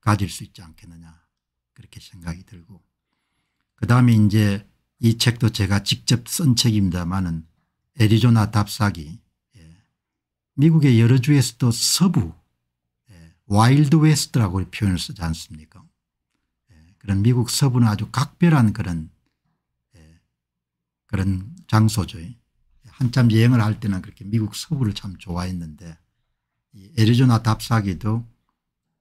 가질 수 있지 않겠느냐 그렇게 생각이 들고 그다음에 이제 이 책도 제가 직접 쓴 책입니다만은 애리조나 답사기 예. 미국의 여러 주에서도 서부 예. 와일드 웨스트라고 표현을 쓰지 않습니까 예. 그런 미국 서부는 아주 각별한 그런 예, 그런 장소죠 예. 한참 여행을 할 때는 그렇게 미국 서부를 참 좋아했는데 이 애리조나 답사기도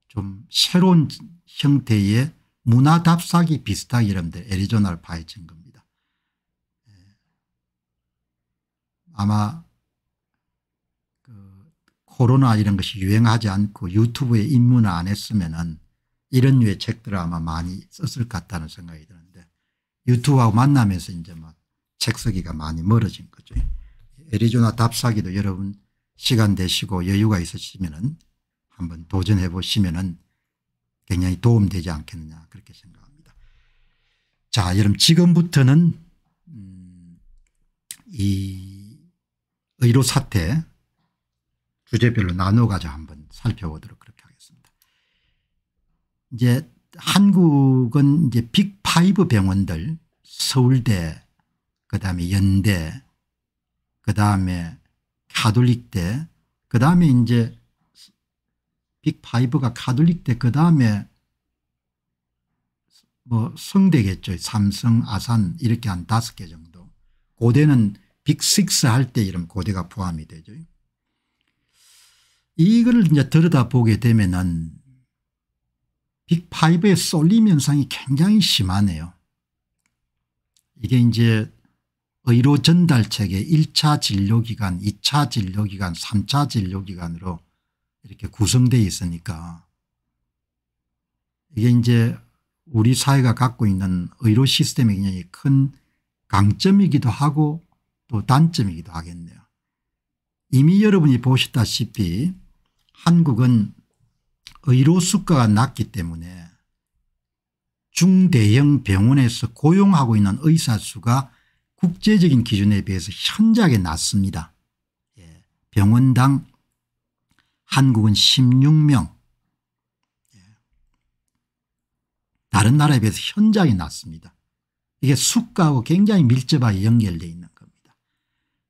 좀 새로운 형태의 문화 답사기 비슷하게 여러분들 애리조나를 파헤친 겁니다. 아마 그 코로나 이런 것이 유행하지 않고 유튜브에 입문을 안 했으면은 이런 류의 책들을 아마 많이 썼을 것 같다는 생각이 드는데 유튜브하고 만나면서 이제 막책 뭐 쓰기가 많이 멀어진 거죠. 애리조나 답사기도 여러분 시간 되시고 여유가 있으시면은 한번 도전해 보시면은 굉장히 도움되지 않겠느냐 그렇게 생각합니다. 자, 여러분 지금부터는 음, 이 의료 사태 주제별로 나눠가자 한번 살펴보도록 그렇게 하겠습니다. 이제 한국은 이제 빅5 병원들 서울대 그다음에 연대 그다음에 카톨릭대 그다음에 이제 빅파이브가 카톨릭 대그 다음에 뭐 성대겠죠. 삼성, 아산 이렇게 한 다섯 개 정도. 고대는 빅식스할 때 이런 고대가 포함이 되죠. 이걸 이제 들여다보게 되면은 빅브의 쏠림 현상이 굉장히 심하네요. 이게 이제 의료 전달체계 1차 진료기간, 2차 진료기간, 3차 진료기간으로 이렇게 구성되어 있으니까 이게 이제 우리 사회가 갖고 있는 의료 시스템의 굉장히 큰 강점이기도 하고 또 단점이기도 하겠네요. 이미 여러분이 보셨다시피 한국은 의료 수가가 낮기 때문에 중대형 병원에서 고용하고 있는 의사 수가 국제적인 기준에 비해서 현저하게 낮습니다. 예, 병원당 한국은 16명. 예. 다른 나라에 비해서 현저하 낮습니다. 이게 숙가하고 굉장히 밀접하게 연결되어 있는 겁니다.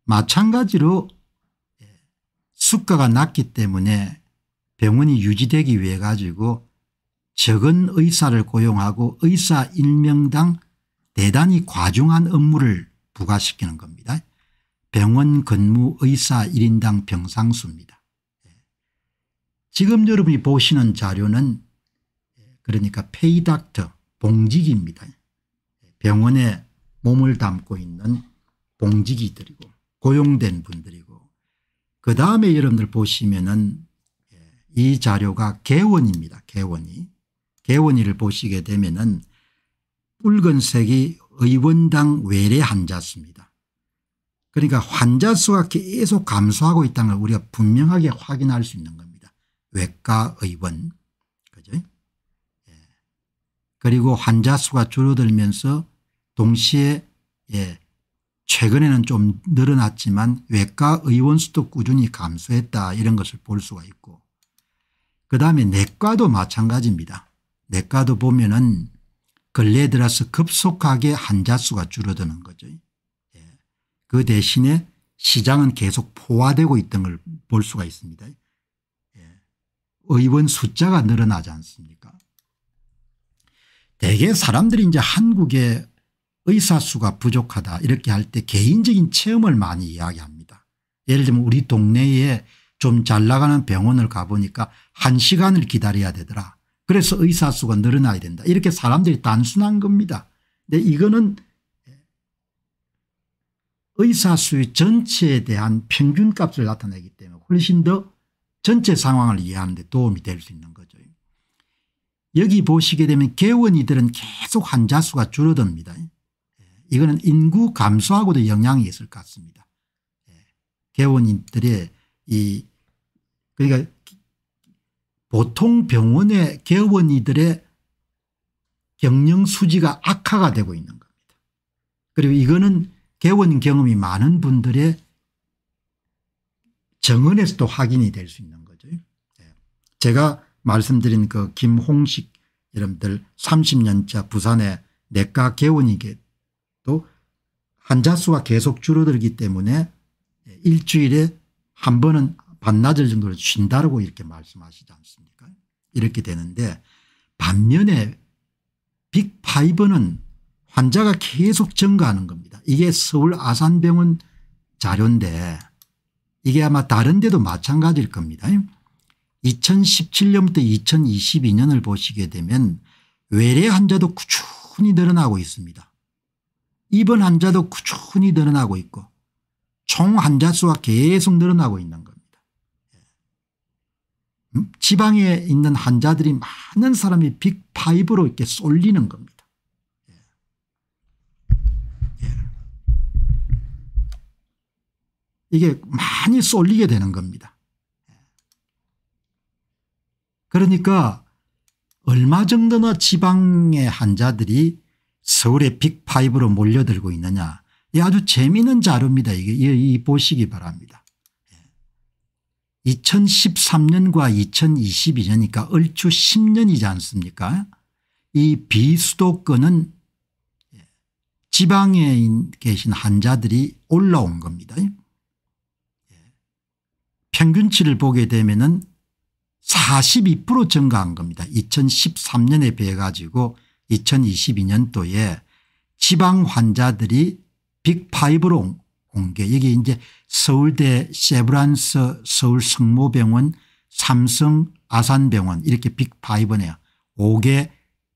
마찬가지로 숙가가 예, 낮기 때문에 병원이 유지되기 위해 가지고 적은 의사를 고용하고 의사 일명당 대단히 과중한 업무를 부과시키는 겁니다. 병원 근무 의사 1인당 병상수입니다. 지금 여러분이 보시는 자료는 그러니까 페이닥터 봉지기입니다. 병원에 몸을 담고 있는 봉지기들이고 고용된 분들이고 그 다음에 여러분들 보시면은 이 자료가 개원입니다. 개원이. 개원이를 보시게 되면은 붉은색이 의원당 외래 환자수입니다. 그러니까 환자 수가 계속 감소하고 있다는 걸 우리가 분명하게 확인할 수 있는 겁니다. 외과 의원 그죠? 예. 그리고 환자 수가 줄어들면서 동시에 예. 최근에는 좀 늘어났지만 외과 의원 수도 꾸준히 감소했다 이런 것을 볼 수가 있고 그다음에 내과도 마찬가지입니다. 내과도 보면은 근래에 들어서 급속하게 환자 수가 줄어드는 거죠. 예. 그 대신에 시장은 계속 포화되고 있던 걸 볼 수가 있습니다. 의원 숫자가 늘어나지 않습니까 대개 사람들이 이제 한국의 의사수가 부족하다 이렇게 할 때 개인적인 체험을 많이 이야기합니다. 예를 들면 우리 동네에 좀 잘 나가는 병원을 가보니까 한시간을 기다려야 되더라. 그래서 의사수가 늘어나야 된다. 이렇게 사람들이 단순한 겁니다. 근데 이거는 의사수의 전체에 대한 평균값을 나타내기 때문에 훨씬 더 전체 상황을 이해하는 데 도움이 될 수 있는 거죠. 여기 보시게 되면 개원이들은 계속 환자 수가 줄어듭니다. 예, 이거는 인구 감소하고도 영향이 있을 것 같습니다. 예, 개원인들의 이 그러니까 보통 병원의 개원이들의 경영 수지가 악화가 되고 있는 겁니다. 그리고 이거는 개원 경험이 많은 분들의 정언에서도 확인이 될 수 있는 거죠. 예. 제가 말씀드린 그 김홍식 여러분들 30년차 부산의 내과 개원이게도 환자 수가 계속 줄어들기 때문에 일주일에 한 번은 반나절 정도를 쉰다라고 이렇게 말씀하시지 않습니까 이렇게 되는데 반면에 빅파이브는 환자가 계속 증가하는 겁니다. 이게 서울 아산병원 자료인데 이게 아마 다른 데도 마찬가지일 겁니다. 2017년부터 2022년을 보시게 되면 외래 환자도 꾸준히 늘어나고 있습니다. 입원 환자도 꾸준히 늘어나고 있고 총 환자 수가 계속 늘어나고 있는 겁니다. 음? 지방에 있는 환자들이 많은 사람이 빅5로 이렇게 쏠리는 겁니다. 이게 많이 쏠리게 되는 겁니다. 그러니까 얼마 정도나 지방의 환자들이 서울의 빅파로 몰려들고 있느냐 이 아주 재미있는 자료입니다. 이게 이, 이 보시기 바랍니다. 2013년과 2022년이니까 얼추 10년이지 않습니까 이 비수도권은 지방에 계신 환자들이 올라온 겁니다. 평균치를 보게 되면 은42% 증가한 겁니다. 2013년에 비해 가지고 2022년도에 지방 환자들이 빅5로 온게 여기 이제 서울대 세브란스 서울성모병원 삼성 아산병원 이렇게 빅5네요. 5개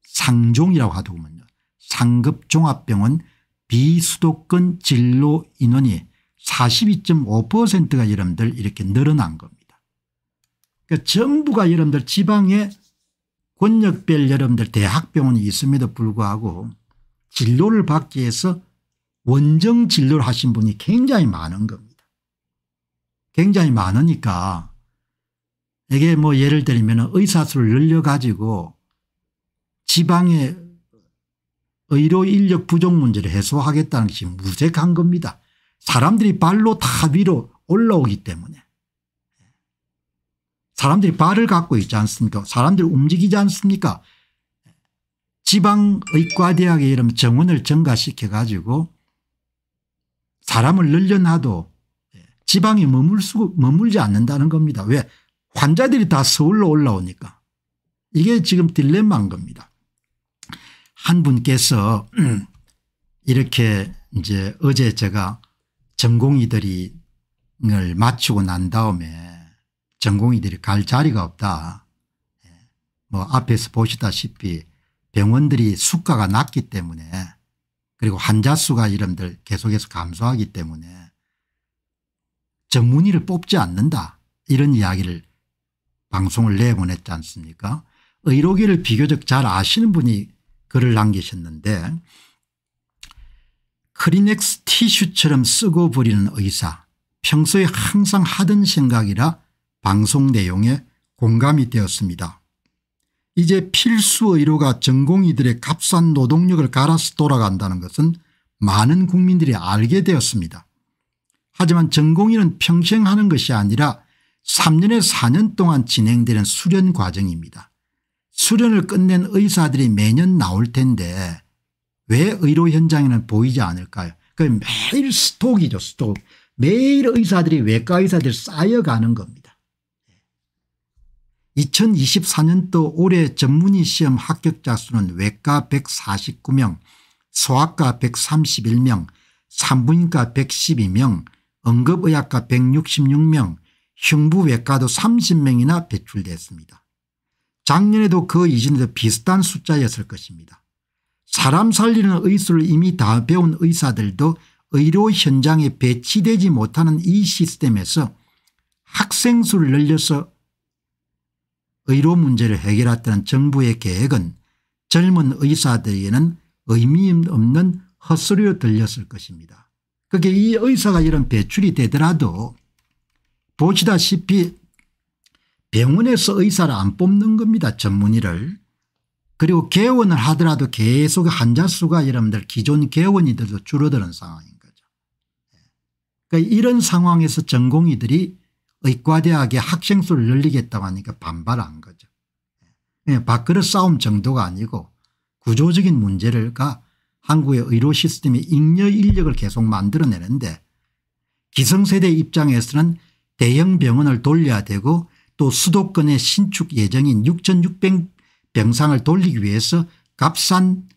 상종이라고 하더군요. 상급종합병원 비수도권 진로 인원이 42.5%가 여러분들 이렇게 늘어난 겁니다. 그러니까 정부가 여러분들 지방에 권역별 여러분들 대학병원이 있음에도 불구하고 진료를 받기 위해서 원정 진료를 하신 분이 굉장히 많은 겁니다. 굉장히 많으니까 이게 뭐 예를 들면 의사수를 늘려가지고 지방의 의료 인력 부족 문제를 해소하겠다는 것이 무색한 겁니다. 사람들이 발로 다 위로 올라오기 때문에 사람들이 발을 갖고 있지 않습니까 사람들이 움직이지 않습니까 지방의과대학에 이름 정원을 증가시켜 가지고 사람을 늘려놔도 지방이 머물 수, 머물지 않는다는 겁니다. 왜 환자들이 다 서울로 올라오니까 이게 지금 딜레마인 겁니다. 한 분께서 이렇게 이제 어제 제가 전공의들이 을 마치고 난 다음에 전공의들이 갈 자리가 없다. 예. 뭐 앞에서 보시다시피 병원들이 수가가 낮기 때문에 그리고 환자 수가 이름들 계속해서 감소하기 때문에 전문의를 뽑지 않는다 이런 이야기를 방송을 내보냈지 않습니까 의료계를 비교적 잘 아시는 분이 글을 남기셨는데 크리넥스 티슈처럼 쓰고 버리는 의사 평소에 항상 하던 생각이라 방송 내용에 공감이 되었습니다. 이제 필수 의료가 전공의들의 값싼 노동력을 갈아서 돌아간다는 것은 많은 국민들이 알게 되었습니다. 하지만 전공의는 평생 하는 것이 아니라 3년에 4년 동안 진행되는 수련 과정입니다. 수련을 끝낸 의사들이 매년 나올 텐데 왜 의료 현장에는 보이지 않을까요 그 매일 스톡이죠 스톡. 매일 의사들이 외과 의사들 쌓여가는 겁니다. 2024년도 예. 올해 전문의 시험 합격자 수는 외과 149명, 소아과 131명, 산부인과 112명, 응급의학과 166명, 흉부외과도 30명이나 배출됐습니다. 작년에도 그 이전에도 비슷한 숫자였을 것입니다. 사람 살리는 의술을 이미 다 배운 의사들도 의료 현장에 배치되지 못하는 이 시스템에서 학생 수를 늘려서 의료 문제를 해결했다는 정부의 계획은 젊은 의사들에게는 의미 없는 헛소리로 들렸을 것입니다. 그게 이 의사가 이런 배출이 되더라도 보시다시피 병원에서 의사를 안 뽑는 겁니다. 전문의를. 그리고 개원을 하더라도 계속 환자 수가 여러분들 기존 개원이들도 줄어드는 상황인 거죠. 예. 그러니까 이런 상황에서 전공의들이 의과대학에 학생 수를 늘리겠다고 하니까 반발한 거죠. 밥그릇 예. 예, 싸움 정도가 아니고 구조적인 문제를가 한국의 의료 시스템의 잉여 인력을 계속 만들어내는데 기성세대 입장에서는 대형 병원을 돌려야 되고 또 수도권에 신축 예정인 병상을 돌리기 위해서 값싼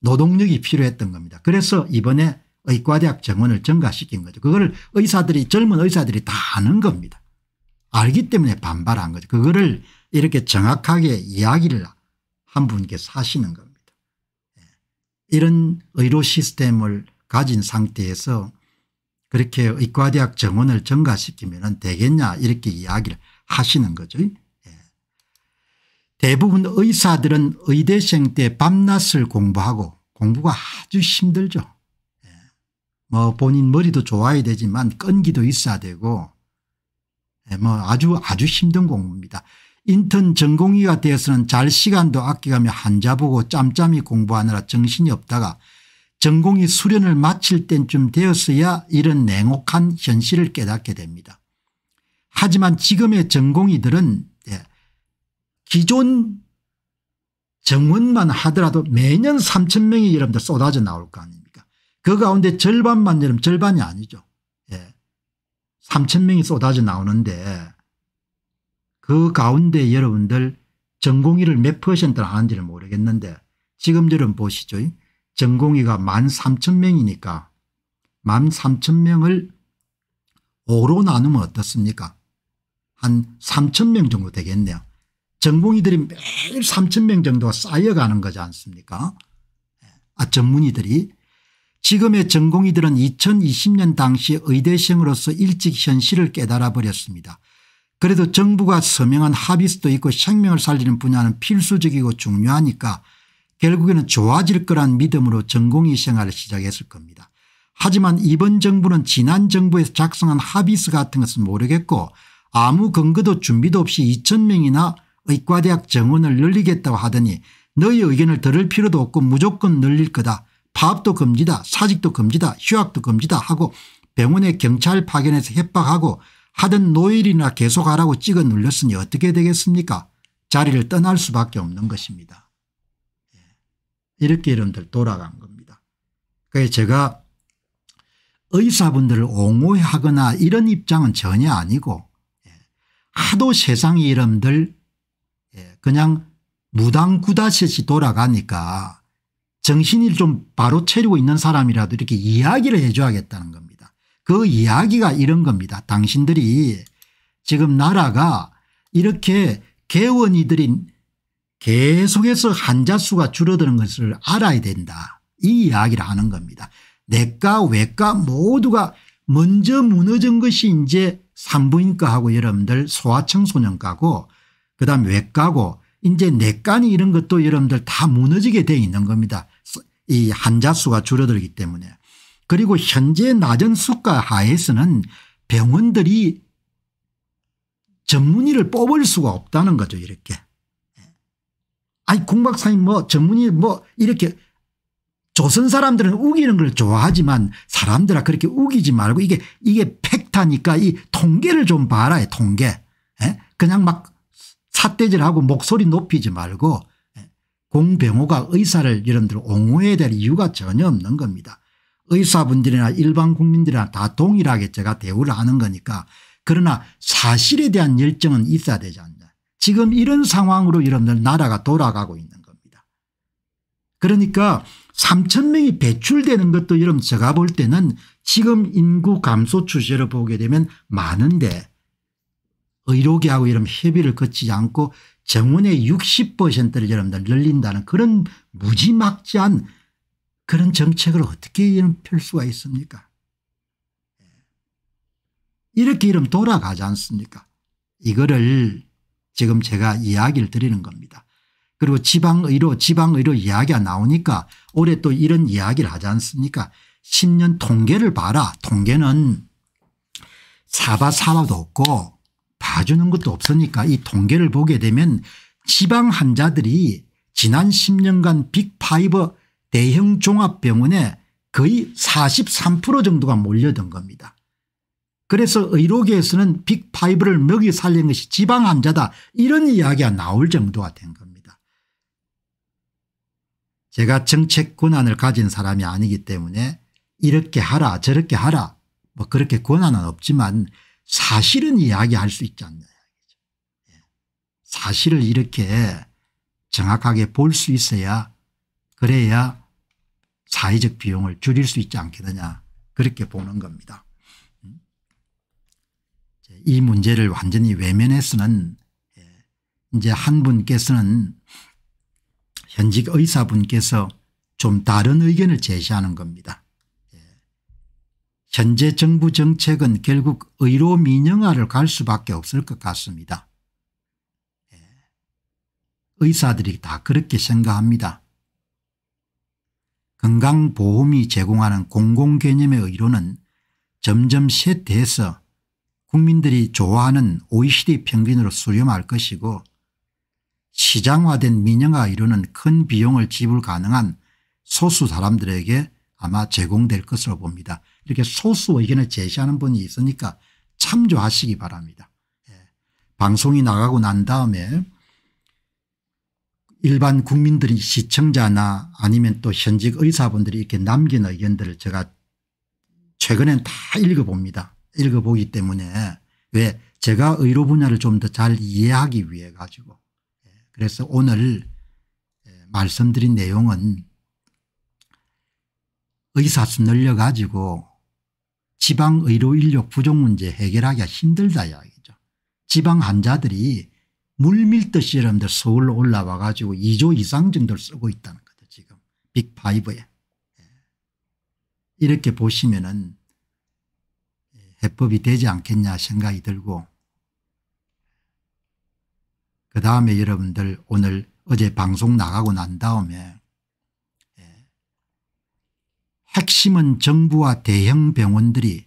노동력이 필요했던 겁니다. 그래서 이번에 의과대학 정원을 증가시킨 거죠. 그걸 의사들이 젊은 의사들이 다 아는 겁니다. 알기 때문에 반발한 거죠. 그거를 이렇게 정확하게 이야기를 한 분께서 하시는 겁니다. 예. 이런 의료 시스템을 가진 상태에서 그렇게 의과대학 정원을 증가시키면 되겠냐 이렇게 이야기를 하시는 거죠. 대부분 의사들은 의대생 때 밤낮을 공부하고 공부가 아주 힘들죠. 예. 뭐 본인 머리도 좋아야 되지만 끈기도 있어야 되고 예, 뭐 아주 아주 힘든 공부입니다. 인턴 전공의가 되어서는 잘 시간도 아껴가며 한자 보고 짬짬이 공부하느라 정신이 없다가 전공의 수련을 마칠 땐쯤 되었어야 이런 냉혹한 현실을 깨닫게 됩니다. 하지만 지금의 전공의들은 기존 정원만 하더라도 매년 3천 명이 여러분들 쏟아져 나올 거 아닙니까 그 가운데 절반만 여러분 절반이 아니죠. 예. 3천 명이 쏟아져 나오는데 그 가운데 여러분들 전공의를 몇 퍼센트를 하는지는 모르겠는데 지금 여러분 보시죠. 전공의가 1만 3천 명이니까 1만 3천 명을 5로 나누면 어떻습니까 한 3천 명 정도 되겠네요. 전공의들이 매일 3천 명 정도가 쌓여가는 거지 않습니까 아 전문의들이 지금의 전공의들은 2020년 당시 의대생으로서 일찍 현실을 깨달아 버렸습니다. 그래도 정부가 서명한 합의서도 있고 생명을 살리는 분야는 필수적이고 중요하니까 결국에는 좋아질 거란 믿음으로 전공의 생활을 시작했을 겁니다. 하지만 이번 정부는 지난 정부에서 작성한 합의서 같은 것은 모르겠고 아무 근거도 준비도 없이 2천 명이나 의과대학 정원을 늘리겠다고 하더니 너희 의견을 들을 필요도 없고 무조건 늘릴 거다. 파업도 금지다. 사직도 금지다. 휴학도 금지다 하고 병원에 경찰 파견해서 협박하고 하던 노일이나 계속하라고 찍어 눌렸으니 어떻게 되겠습니까 자리를 떠날 수밖에 없는 것입니다. 예. 이렇게 여러분들 돌아간 겁니다. 그래서 제가 의사분들을 옹호하거나 이런 입장은 전혀 아니고 예. 하도 세상이 여러분들 그냥 무당구다시이 돌아가니까 정신이 좀 바로 차리고 있는 사람이라도 이렇게 이야기를 해 줘야겠다는 겁니다. 그 이야기가 이런 겁니다. 당신들이 지금 나라가 이렇게 개원이들이 계속해서 환자 수가 줄어드는 것을 알아야 된다. 이 이야기를 하는 겁니다. 내과 외과 모두가 먼저 무너진 것이 이제 산부인과하고 여러분들 소아청소년과고 그다음 외과고 이제 내과니 이런 것도 여러분들 다 무너지게 돼 있는 겁니다. 이 환자 수가 줄어들기 때문에. 그리고 현재 낮은 수가 하에서는 병원들이 전문의를 뽑을 수가 없다는 거죠 이렇게. 아니 공박사님 뭐 전문의 뭐 이렇게 조선 사람들은 우기는 걸 좋아하지만 사람들아 그렇게 우기지 말고 이게 이게 팩타니까 이 통계를 좀 봐라 통계. 에? 그냥 막 삿대질하고 목소리 높이지 말고 예, 공병호가 의사를 여러분들 옹호해야 될 이유가 전혀 없는 겁니다. 의사분들이나 일반 국민들이나 다 동일하게 제가 대우를 하는 거니까 그러나 사실에 대한 열정은 있어야 되지 않냐. 지금 이런 상황으로 여러분들 나라가 돌아가고 있는 겁니다. 그러니까 3천 명이 배출되는 것도 여러분 제가 볼 때는 지금 인구 감소 추세를 보게 되면 많은데 의료계하고 이런 협의를 거치지 않고 정원의 60%를 여러분들 늘린다는 그런 무지막지한 그런 정책을 어떻게 이런 펼 수가 있습니까 예. 이렇게 이름 돌아가지 않습니까 이거를 지금 제가 이야기를 드리는 겁니다. 그리고 지방의료 지방의료 이야기가 나오니까 올해 또 이런 이야기를 하지 않습니까 10년 통계를 봐라 통계는 사바사바도 없고 봐주는 것도 없으니까 이 통계를 보게 되면 지방 환자들이 지난 10년간 빅파이버 대형 종합병원에 거의 43% 정도가 몰려든 겁니다. 그래서 의료계에서는 빅파이브를 먹이 살린 것이 지방 환자다 이런 이야기가 나올 정도가 된 겁니다. 제가 정책 권한을 가진 사람이 아니기 때문에 이렇게 하라 저렇게 하라 뭐 그렇게 권한은 없지만 사실은 이야기할 수 있지 않냐. 사실을 이렇게 정확하게 볼 수 있어야 그래야 사회적 비용을 줄일 수 있지 않겠느냐 그렇게 보는 겁니다. 음. 이 문제를 완전히 외면해서는 예, 이제 한 분께서는 현직 의사분께서 좀 다른 의견을 제시하는 겁니다. 현재 정부 정책은 결국 의료 민영화를 갈 수밖에 없을 것 같습니다. 예. 의사들이 다 그렇게 생각합니다. 건강보험이 제공하는 공공개념의 의료는 점점 쇠퇴해서 국민들이 좋아하는 OECD 평균으로 수렴할 것이고 시장화된 민영화 의료는 큰 비용을 지불 가능한 소수 사람들에게 아마 제공될 것으로 봅니다. 이렇게 소수 의견을 제시하는 분이 있으니까 참조하시기 바랍니다. 예. 방송이 나가고 난 다음에 일반 국민들이 시청자나 아니면 또 현직 의사분들이 이렇게 남긴 의견들을 제가 최근엔 다 읽어봅니다. 읽어보기 때문에 왜 제가 의료 분야를 좀 더 잘 이해하기 위해 가지고 예. 그래서 오늘 예, 말씀드린 내용은 의사수 늘려가지고 지방의료 인력 부족 문제 해결하기가 힘들다 이야기죠. 지방 환자들이 물밀듯이 여들 서울로 올라와 가지고 2조 이상 정도를 쓰고 있다는 거죠 지금 빅파에 예. 이렇게 보시면 은 해법이 되지 않겠냐 생각이 들고 그 다음에 여러분들 오늘 어제 방송 나가고 난 다음에 핵심은 정부와 대형 병원들이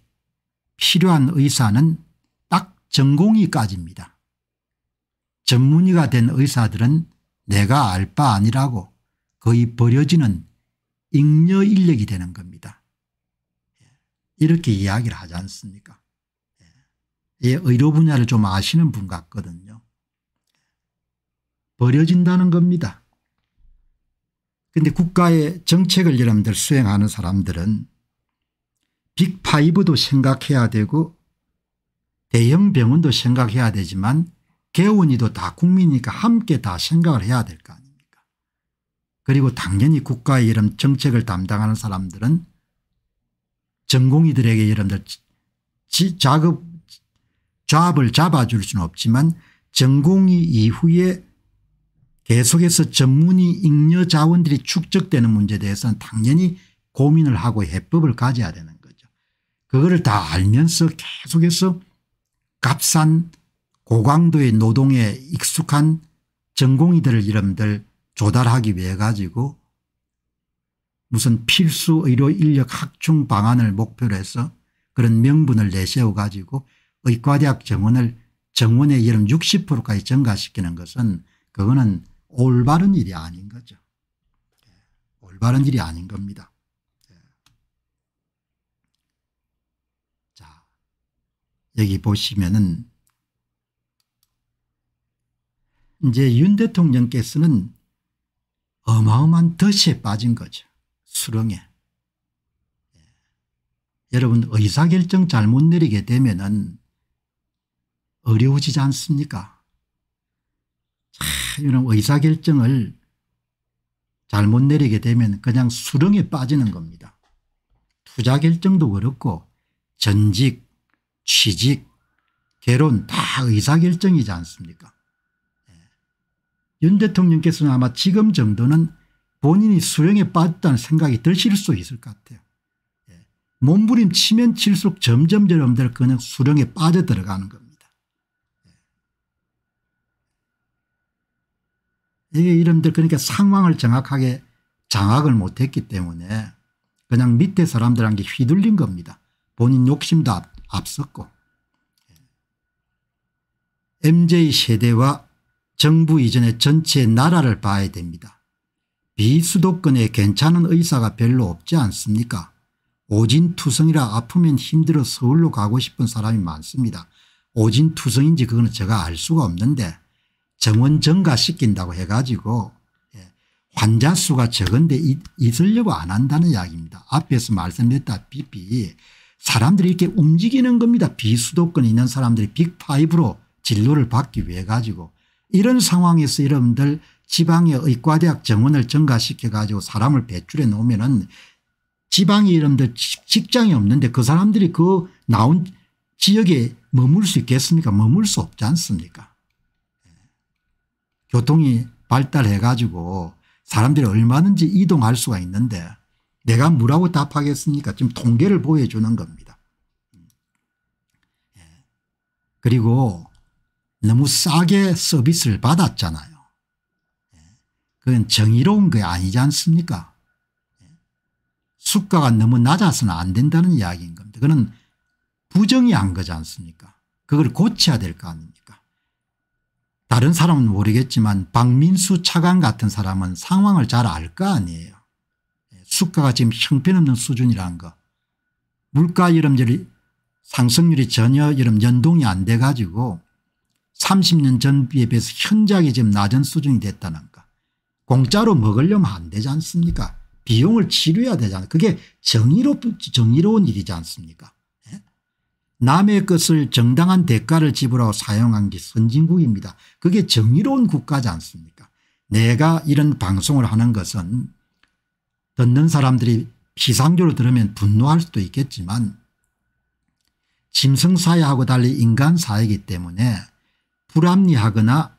필요한 의사는 딱 전공의까지입니다. 전문의가 된 의사들은 내가 알 바 아니라고 거의 버려지는 잉여 인력이 되는 겁니다. 예. 이렇게 이야기를 하지 않습니까 예, 의료 분야를 좀 아시는 분 같거든요. 버려진다는 겁니다. 그런데 국가의 정책을 여러분들 수행하는 사람들은 빅파이브도 생각해야 되고 대형 병원도 생각해야 되지만 개원이도 다 국민이니까 함께 다 생각을 해야 될 거 아닙니까 그리고 당연히 국가의 이런 정책을 담당하는 사람들은 전공의들에게 여러분들 지, 작업 조합을 잡아줄 수는 없지만 전공의 이후에 계속해서 전문의 잉여 자원들이 축적되는 문제에 대해서는 당연히 고민을 하고 해법을 가져야 되는 거죠. 그거를 다 알면서 계속해서 값싼 고강도의 노동에 익숙한 전공의들을 이름들 조달하기 위해 가지고 무슨 필수 의료 인력 확충 방안을 목표로 해서 그런 명분을 내세워 가지고 의과대학 정원을 정원의 예를 60%까지 증가시키는 것은 그거는 올바른 일이 아닌 거죠. 예, 올바른 일이 아닌 겁니다. 예. 자, 여기 보시면은 이제 윤 대통령께서는 어마어마한 덫에 빠진 거죠. 수렁에. 예. 여러분 의사결정 잘못 내리게 되면 은 어려워지지 않습니까? 이런 의사결정을 잘못 내리게 되면 그냥 수렁에 빠지는 겁니다. 투자결정도 그렇고 전직 취직 개론 다 의사결정이지 않습니까 예. 윤 대통령께서는 아마 지금 정도는 본인이 수령에 빠졌다는 생각이 드실 수 있을 것 같아요. 예. 몸부림치면 칠수록 점점 여러분들 그냥 수령에 빠져 들어가는 겁니다. 이게 이름들 그러니까 상황을 정확하게 장악을 못했기 때문에 그냥 밑에 사람들한테 휘둘린 겁니다. 본인 욕심도 앞, 앞섰고. m j 세대와 정부 이전의 전체 나라를 봐야 됩니다. 비수도권에 괜찮은 의사가 별로 없지 않습니까 오진투성이라 아프면 힘들어 서울로 가고 싶은 사람이 많습니다. 오진투성인지 그거는 제가 알 수가 없는데 정원 증가시킨다고 해가지고 예, 환자 수가 적은데 있으려고 안 한다는 이야기입니다. 앞에서 말씀드렸다시피 사람들이 이렇게 움직이는 겁니다. 비수도권에 있는 사람들이 빅5로 진료를 받기 위해 가지고 이런 상황에서 여러분들 지방의 의과대학 정원을 증가시켜 가지고 사람을 배출해 놓으면 은지방의 여러분들 직장이 없는데 그 사람들이 그 나온 지역에 머물 수 있겠습니까 머물 수 없지 않습니까 교통이 발달해 가지고 사람들이 얼마든지 이동할 수가 있는데 내가 뭐라고 답하겠습니까 지금 통계를 보여주는 겁니다. 예. 그리고 너무 싸게 서비스를 받았잖아요. 예. 그건 정의로운 게 아니지 않습니까 예. 수가가 너무 낮아서는 안 된다는 이야기인 겁니다. 그건 부정이 한 거지 않습니까 그걸 고쳐야 될 거 아닙니까 다른 사람은 모르겠지만 박민수 차관 같은 사람은 상황을 잘 알 거 아니에요. 예, 수가가 지금 형편없는 수준이라는 거. 물가 이름들이 상승률이 전혀 이런 연동이 안 돼 가지고 30년 전에 비해서 현저하게 지금 낮은 수준이 됐다는 거. 공짜로 먹으려면 안 되지 않습니까 비용을 치료해야 되잖아요. 그게 정의로, 정의로운 일이지 않습니까 남의 것을 정당한 대가를 지불하고 사용한 게 선진국입니다. 그게 정의로운 국가지 않습니까 내가 이런 방송을 하는 것은 듣는 사람들이 피상적으로 들으면 분노할 수도 있겠지만 짐승사회하고 달리 인간사회이기 때문에 불합리하거나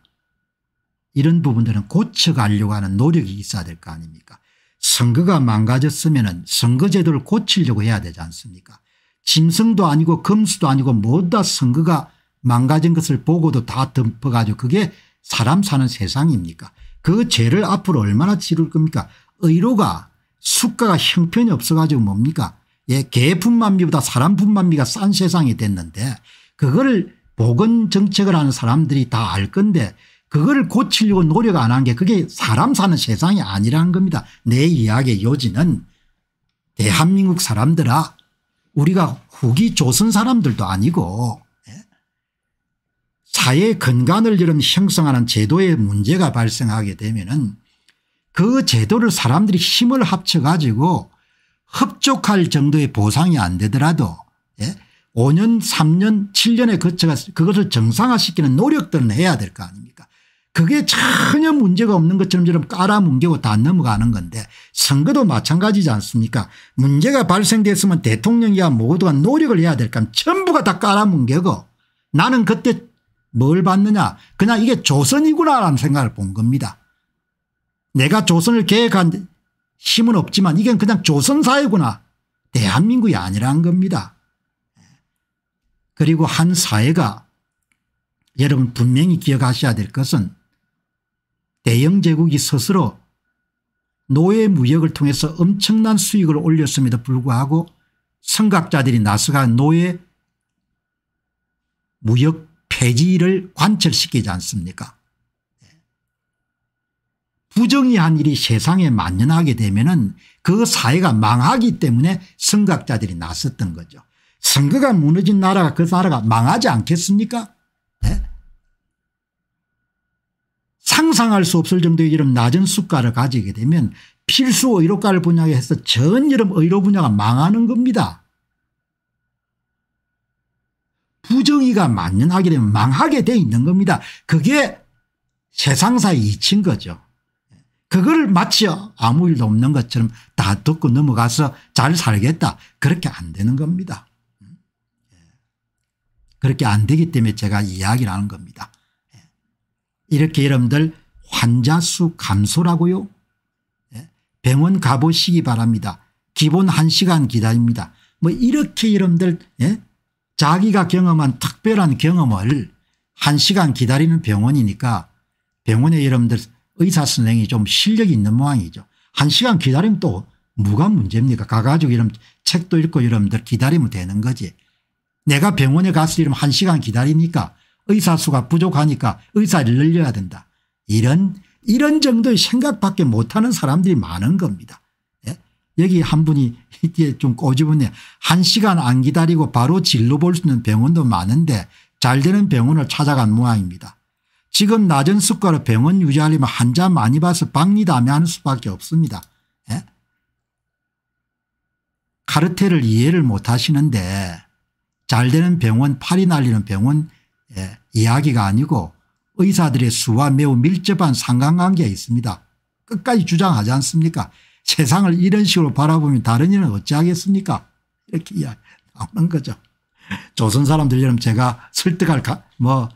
이런 부분들은 고쳐가려고 하는 노력이 있어야 될 거 아닙니까 선거가 망가졌으면 선거제도를 고치려고 해야 되지 않습니까 짐승도 아니고 금수도 아니고 뭐다 선거가 망가진 것을 보고도 다 덮어가지고 그게 사람 사는 세상입니까 그 죄를 앞으로 얼마나 지를 겁니까 의료가 수가가 형편이 없어가지고 뭡니까 예, 개 분만비보다 사람 분만비가 싼 세상이 됐는데 그걸 보건 정책을 하는 사람들이 다 알 건데 그거를 고치려고 노력 안 한 게 그게 사람 사는 세상이 아니라는 겁니다. 내 이야기의 요지는 대한민국 사람들아 우리가 후기 조선 사람들도 아니고 사회 예? 근간을 이런 형성하는 제도의 문제가 발생하게 되면은 그 제도를 사람들이 힘을 합쳐 가지고 흡족할 정도의 보상이 안 되더라도 예? 5년 3년 7년에 거쳐서 그것을 정상화시키는 노력들은 해야 될 거 아닙니까 그게 전혀 문제가 없는 것처럼 저럼 깔아뭉개고 다 넘어가는 건데 선거도 마찬가지지 않습니까 문제가 발생됐으면 대통령이야 모두가 노력을 해야 될까 전부가 다 깔아뭉개고 나는 그때 뭘 봤느냐 그냥 이게 조선이구나라는 생각을 본 겁니다. 내가 조선을 계획한 힘은 없지만 이건 그냥 조선사회구나 대한민국이 아니라는 겁니다. 그리고 한 사회가 여러분 분명히 기억하셔야 될 것은 대영 제국이 스스로 노예 무역을 통해서 엄청난 수익을 올렸음에도 불구하고 선각자들이 나서간 노예 무역 폐지를 관철시키지 않습니까 부정이한 일이 세상에 만연하게 되면 은그 사회가 망하기 때문에 선각자들이 나섰던 거죠. 선거가 무너진 나라가 그 나라가 망하지 않겠습니까 네? 상상할 수 없을 정도의 이런 낮은 수가를 가지게 되면 필수 의료과를 분야에서 전이름 의료 분야가 망하는 겁니다. 부정의가 만연하게 되면 망하게 돼 있는 겁니다. 그게 세상사 이친 거죠. 그걸 마치 아무 일도 없는 것처럼 다 듣고 넘어가서 잘 살겠다. 그렇게 안 되는 겁니다. 예. 그렇게 안 되기 때문에 제가 이야기를 하는 겁니다. 이렇게 여러분들 환자 수 감소라고요. 예? 병원 가보시기 바랍니다. 기본 1시간 기다립니다. 뭐 이렇게 여러분들 예? 자기가 경험한 특별한 경험을 1시간 기다리는 병원이니까 병원에 여러분들 의사 선생이 좀 실력이 있는 모양이죠. 1시간 기다리면 또 뭐가 문제입니까 가가지고 이런 책도 읽고 여러분들 기다리면 되는 거지. 내가 병원에 가서 이러면 1시간 기다리니까 의사 수가 부족하니까 의사를 늘려야 된다. 이런 이런 정도의 생각밖에 못하는 사람들이 많은 겁니다. 예? 여기 한 분이 이게 좀 꼬집었네. 한 시간 안 기다리고 바로 진료 볼 수 있는 병원도 많은데 잘 되는 병원을 찾아간 모양입니다. 지금 낮은 수가로 병원 유지하려면 환자 많이 봐서 박리다해하는 수밖에 없습니다. 예? 카르텔을 이해를 못하시는데 잘 되는 병원 팔이 날리는 병원 예, 이야기가 아니고 의사들의 수와 매우 밀접한 상관관계에 있습니다. 끝까지 주장하지 않습니까 세상을 이런 식으로 바라보면 다른 일은 어찌하겠습니까 이렇게 이야기 나오는 거죠. 조선 사람들처럼 제가 설득할 뭐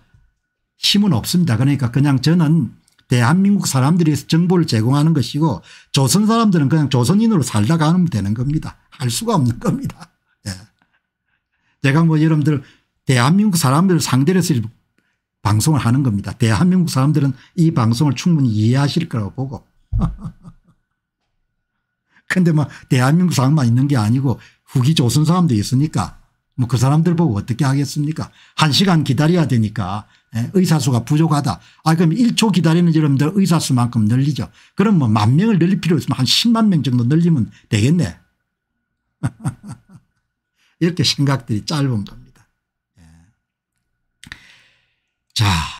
힘은 없습니다. 그러니까 그냥 저는 대한민국 사람들이 정보를 제공하는 것이고 조선 사람들은 그냥 조선인으로 살다 가면 되는 겁니다. 할 수가 없는 겁니다. 예. 제가 뭐 여러분들 대한민국 사람들을 상대로 해서 방송을 하는 겁니다. 대한민국 사람들은 이 방송을 충분히 이해하실 거라고 보고. 근데 뭐 대한민국 사람만 있는 게 아니고 후기 조선 사람도 있으니까 뭐 그 사람들 보고 어떻게 하겠습니까 한 시간 기다려야 되니까 예, 의사수가 부족하다. 아 그럼 1초 기다리는 여러분들 의사수만큼 늘리죠. 그럼 뭐 만 명을 늘릴 필요 있으면 한 10만 명 정도 늘리면 되겠네. 이렇게 생각들이 짧은 겁니다. ¡Chao!